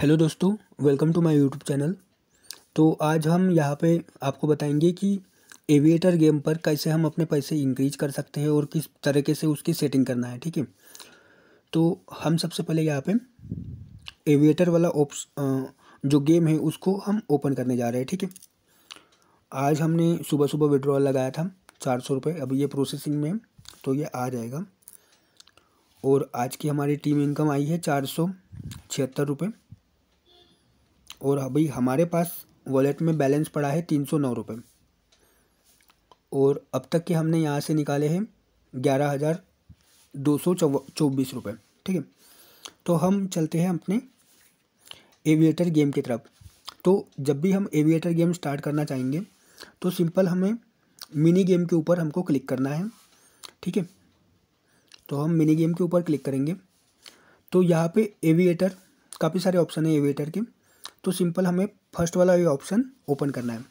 hello दोस्तों welcome to my YouTube channel तो आज हम यहाँ पे आपको बताएंगे कि एविएटर गेम पर कैसे हम अपने पैसे इंक्रीज कर सकते हैं और किस तरीके से उसकी सेटिंग करना है ठीक है तो हम सबसे पहले यहाँ पे एविएटर वाला ओप्स जो गेम है उसको हम ओपन करने जा रहे हैं ठीक है आज हमने सुबह सुबह विड्रॉल लगाया था चार सौ रुपये अब ये प्रोसेसिंग में तो ये आ जाएगा और आज की हमारी टीम इनकम आई है चार सौ छिहत्तर रुपये और अभी हमारे पास वॉलेट में बैलेंस पड़ा है तीन सौ नौ रुपये और अब तक के हमने यहाँ से निकाले हैं ग्यारह हज़ार दो सौ चौबीस रुपये ठीक है तो हम चलते हैं अपने एविएटर गेम की तरफ तो जब भी हम एविएटर गेम स्टार्ट करना चाहेंगे तो सिंपल हमें मिनी गेम के ऊपर हमको क्लिक करना है ठीक है तो हम मिनी गेम के ऊपर क्लिक करेंगे तो यहाँ पे एविएटर काफ़ी सारे ऑप्शन हैं एविएटर के तो सिंपल हमें फर्स्ट वाला ये ऑप्शन ओपन करना है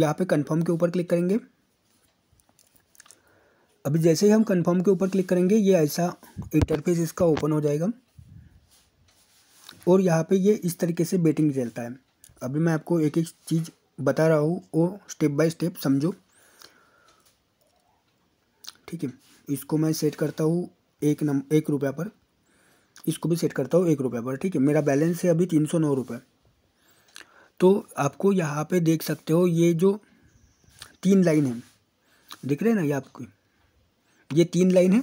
यहाँ पे कंफर्म के ऊपर क्लिक करेंगे अभी जैसे ही हम कंफर्म के ऊपर क्लिक करेंगे ये ऐसा इंटरफेस इसका ओपन हो जाएगा और यहाँ पे ये इस तरीके से बेटिंग चलता है अभी मैं आपको एक एक चीज़ बता रहा हूँ वो स्टेप बाय स्टेप समझो ठीक है इसको मैं सेट करता हूँ एक नम एक रुपया पर इसको भी सेट करता हूँ एक रुपये पर ठीक है मेरा बैलेंस है अभी तीन सौ नौ रुपये तो आपको यहाँ पे देख सकते हो ये जो तीन लाइन है दिख रहे हैं ना ये आपकी ये तीन लाइन है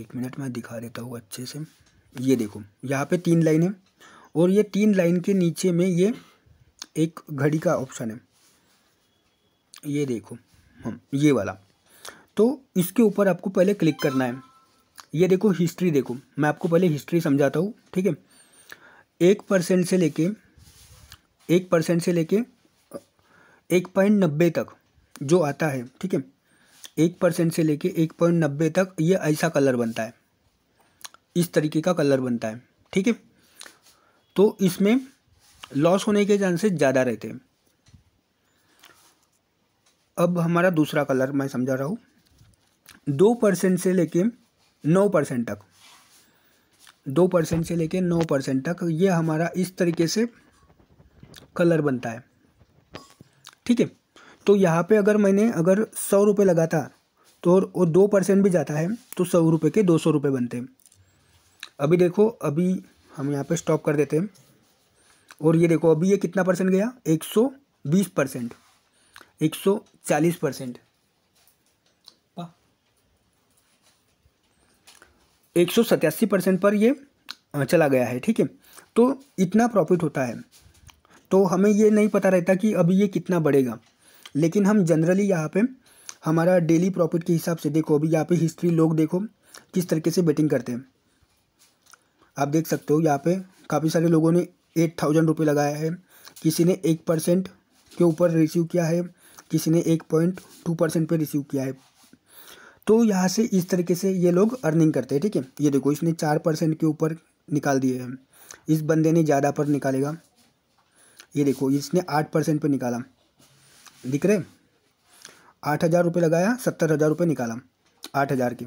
एक मिनट मैं दिखा देता हूँ अच्छे से ये देखो यहाँ पे तीन लाइन है और ये तीन लाइन के नीचे में ये एक घड़ी का ऑप्शन है ये देखो हम ये वाला तो इसके ऊपर आपको पहले क्लिक करना है ये देखो हिस्ट्री देखो मैं आपको पहले हिस्ट्री समझाता हूँ ठीक है एक परसेंट से लेके एक परसेंट से लेके एक पॉइंट नब्बे तक जो आता है ठीक है एक परसेंट से लेके एक पॉइंट नब्बे तक ये ऐसा कलर बनता है इस तरीके का कलर बनता है ठीक है तो इसमें लॉस होने के चांसेस ज़्यादा रहते हैं अब हमारा दूसरा कलर मैं समझा रहा हूँ दो परसेंट से लेके नौ परसेंट तक दो परसेंट से लेके नौ परसेंट तक ये हमारा इस तरीके से कलर बनता है ठीक है तो यहाँ पे अगर मैंने अगर सौ रुपये लगाता तो वो दो परसेंट भी जाता है तो सौ रुपये के दो सौ रुपये बनते हैं अभी देखो अभी हम यहाँ पे स्टॉप कर देते हैं और ये देखो अभी ये कितना परसेंट गया एक सौ बीस परसेंट एक सौ चालीस परसेंट एक सौ सत्यासी परसेंट पर ये चला गया है ठीक है तो इतना प्रॉफिट होता है तो हमें ये नहीं पता रहता कि अभी ये कितना बढ़ेगा लेकिन हम जनरली यहाँ पे हमारा डेली प्रॉफिट के हिसाब से देखो अभी यहाँ पे हिस्ट्री लोग देखो किस तरीके से बेटिंग करते हैं आप देख सकते हो यहाँ पे काफ़ी सारे लोगों ने एट थाउजेंड रुपये लगाया है किसी ने एक परसेंट के ऊपर रिसीव किया है किसी ने एक पॉइंट टू परसेंट पर रिसीव किया है तो यहाँ से इस तरीके से ये लोग अर्निंग करते हैं ठीक है ये देखो इसने चार परसेंट के ऊपर निकाल दिए हैं इस बंदे ने ज़्यादा पर निकालेगा ये देखो इसने आठ परसेंट पर निकाला दिख रहे आठ हज़ार रुपये लगाया सत्तर हज़ार रुपये निकाला आठ हज़ार के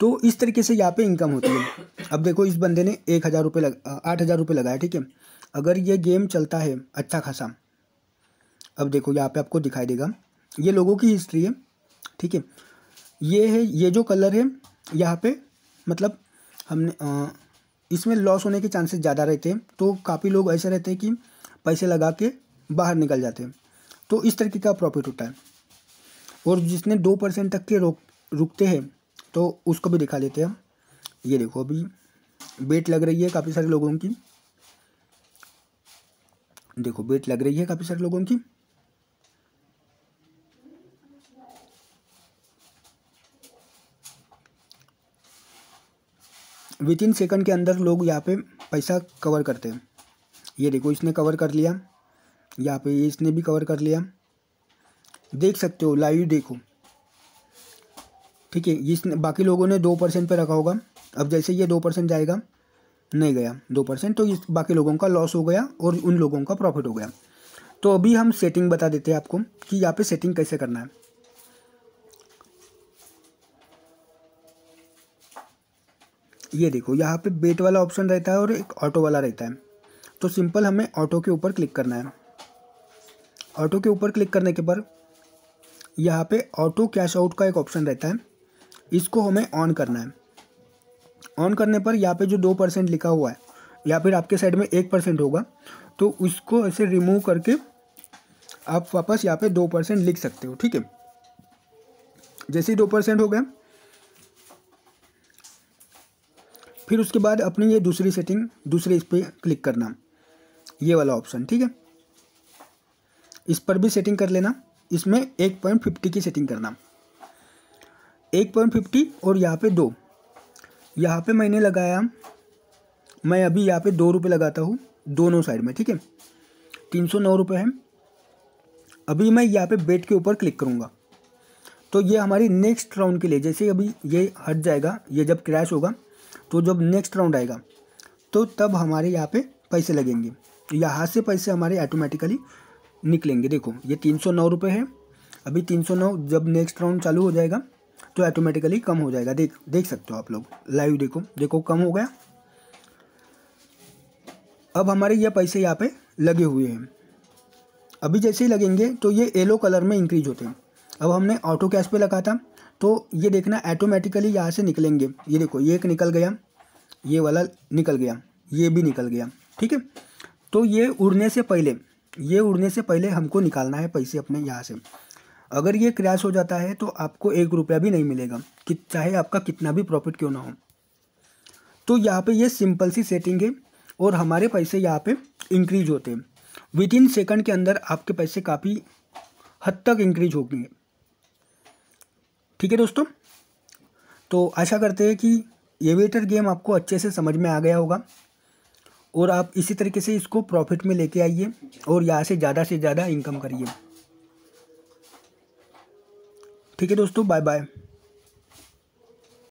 तो इस तरीके से यहाँ पे इनकम होती है अब देखो इस बंदे ने एक हज़ार रुपये लग आठ हज़ार रुपये लगाया ठीक है अगर ये गेम चलता है अच्छा खासा अब देखो यहाँ पे आपको दिखाई देगा ये लोगों की हिस्ट्री है ठीक है ये है ये जो कलर है यहाँ पे मतलब हमने इसमें लॉस होने के चांसेस ज़्यादा रहते हैं तो काफ़ी लोग ऐसे रहते हैं कि पैसे लगा के बाहर निकल जाते हैं तो इस तरीके का प्रॉफिट होता है और जिसने दो परसेंट तक के रोक रुकते हैं तो उसको भी दिखा देते हैं ये देखो अभी बेट लग रही है काफ़ी सारे लोगों की देखो बेट लग रही है काफ़ी सारे लोगों की विद इन सेकंड के अंदर लोग यहाँ पे पैसा कवर करते हैं ये देखो इसने कवर कर लिया यहाँ पे इसने भी कवर कर लिया देख सकते हो लाइव देखो ठीक है इसने बाकी लोगों ने दो परसेंट पर रखा होगा अब जैसे ये दो परसेंट जाएगा नहीं गया दो परसेंट तो इस बाकी लोगों का लॉस हो गया और उन लोगों का प्रॉफिट हो गया तो अभी हम सेटिंग बता देते हैं आपको कि यहाँ पे सेटिंग कैसे करना है ये देखो यहाँ पे बेट वाला ऑप्शन रहता है और एक ऑटो वाला रहता है तो सिंपल हमें ऑटो के ऊपर क्लिक करना है ऑटो के ऊपर क्लिक करने के बाद यहाँ पे ऑटो कैश आउट का एक ऑप्शन रहता है इसको हमें ऑन करना है ऑन करने पर यहाँ पे जो दो परसेंट लिखा हुआ है या फिर आपके साइड में एक परसेंट होगा तो उसको ऐसे रिमूव करके आप वापस यहाँ पे दो परसेंट लिख सकते हो ठीक है जैसे ही दो परसेंट हो गया फिर उसके बाद अपनी ये दूसरी सेटिंग दूसरे इस पर क्लिक करना ये वाला ऑप्शन ठीक है इस पर भी सेटिंग कर लेना इसमें एक पॉइंट फिफ्टी की सेटिंग करना एक पॉइंट फिफ्टी और यहाँ पे दो यहाँ पे मैंने लगाया मैं अभी यहाँ पे दो रुपये लगाता हूँ दोनों साइड में ठीक है तीन सौ नौ रुपये है अभी मैं यहाँ पे बेट के ऊपर क्लिक करूँगा तो ये हमारी नेक्स्ट राउंड के लिए जैसे अभी ये हट जाएगा ये जब क्रैश होगा तो जब नेक्स्ट राउंड आएगा तो तब हमारे यहाँ पे पैसे लगेंगे यहाँ से पैसे हमारे ऑटोमेटिकली निकलेंगे देखो ये तीन सौ नौ रुपये है अभी तीन सौ नौ जब नेक्स्ट राउंड चालू हो जाएगा तो ऑटोमेटिकली कम हो जाएगा देख देख सकते हो आप लोग लाइव देखो देखो कम हो गया अब हमारे ये पैसे यहाँ पे लगे हुए हैं अभी जैसे ही लगेंगे तो ये येलो कलर में इंक्रीज होते हैं अब हमने ऑटो कैश पे लगा था तो ये देखना ऐटोमेटिकली यहाँ से निकलेंगे ये देखो ये एक निकल गया ये वाला निकल गया ये भी निकल गया ठीक है तो ये उड़ने से पहले ये उड़ने से पहले हमको निकालना है पैसे अपने यहाँ से अगर ये क्रैश हो जाता है तो आपको एक रुपया भी नहीं मिलेगा कि चाहे आपका कितना भी प्रॉफिट क्यों ना हो तो यहाँ पे ये सिंपल सी सेटिंग है और हमारे पैसे यहाँ पे इंक्रीज होते हैं विद इन सेकंड के अंदर आपके पैसे काफ़ी हद तक इंक्रीज हो गए ठीक है दोस्तों तो आशा करते हैं कि एवेटर गेम आपको अच्छे से समझ में आ गया होगा और आप इसी तरीके से इसको प्रॉफिट में लेके आइए और यहाँ से ज़्यादा से ज़्यादा इनकम करिए ठीक है दोस्तों बाय बाय